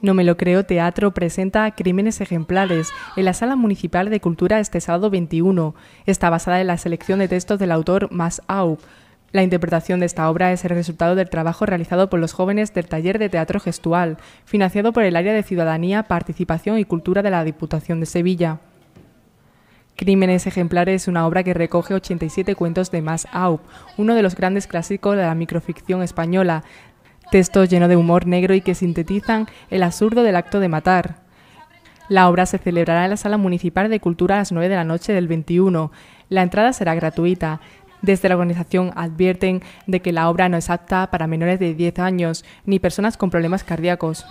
No me lo creo Teatro presenta Crímenes Ejemplares en la Sala Municipal de Cultura este sábado 21. Está basada en la selección de textos del autor Mas Aub. La interpretación de esta obra es el resultado del trabajo realizado por los jóvenes del Taller de Teatro Gestual, financiado por el Área de Ciudadanía, Participación y Cultura de la Diputación de Sevilla. Crímenes Ejemplares es una obra que recoge 87 cuentos de Mas Aub, uno de los grandes clásicos de la microficción española, textos llenos de humor negro y que sintetizan el absurdo del acto de matar. La obra se celebrará en la Sala Municipal de Cultura a las 9 de la noche del 21. La entrada será gratuita. Desde la organización advierten de que la obra no es apta para menores de 10 años ni personas con problemas cardíacos.